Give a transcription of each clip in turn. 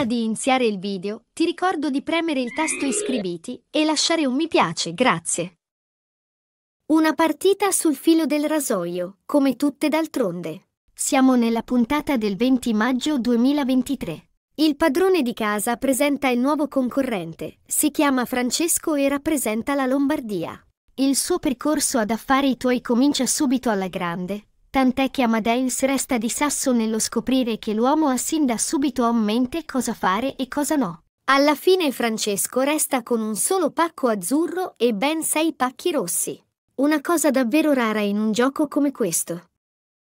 Prima di iniziare il video, ti ricordo di premere il tasto iscriviti e lasciare un mi piace, grazie. Una partita sul filo del rasoio, come tutte d'altronde. Siamo nella puntata del 20 maggio 2023. Il padrone di casa presenta il nuovo concorrente, si chiama Francesco e rappresenta la Lombardia. Il suo percorso ad affari tuoi comincia subito alla grande, tant'è che Amadeus resta di sasso nello scoprire che l'uomo ha sin da subito a mente cosa fare e cosa no. Alla fine Francesco resta con un solo pacco azzurro e ben sei pacchi rossi. Una cosa davvero rara in un gioco come questo.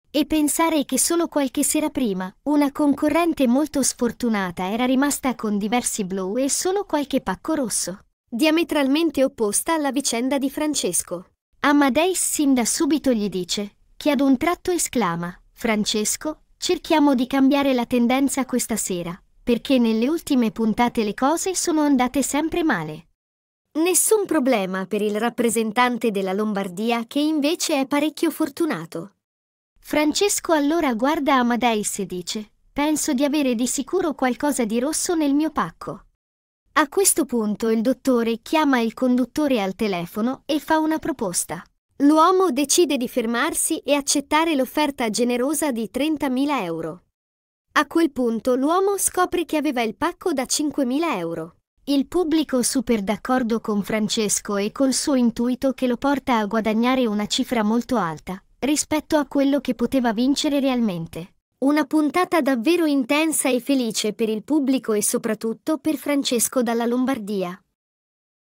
E pensare che solo qualche sera prima una concorrente molto sfortunata era rimasta con diversi blu e solo qualche pacco rosso. Diametralmente opposta alla vicenda di Francesco. Amadeus sin da subito gli dice che ad un tratto esclama, Francesco, cerchiamo di cambiare la tendenza questa sera, perché nelle ultime puntate le cose sono andate sempre male. Nessun problema per il rappresentante della Lombardia che invece è parecchio fortunato. Francesco allora guarda Amadeus e dice, penso di avere di sicuro qualcosa di rosso nel mio pacco. A questo punto il dottore chiama il conduttore al telefono e fa una proposta l'uomo decide di fermarsi e accettare l'offerta generosa di 30.000 euro. A quel punto l'uomo scopre che aveva il pacco da 5.000 euro. Il pubblico super d'accordo con Francesco e col suo intuito che lo porta a guadagnare una cifra molto alta rispetto a quello che poteva vincere realmente. Una puntata davvero intensa e felice per il pubblico e soprattutto per Francesco dalla Lombardia.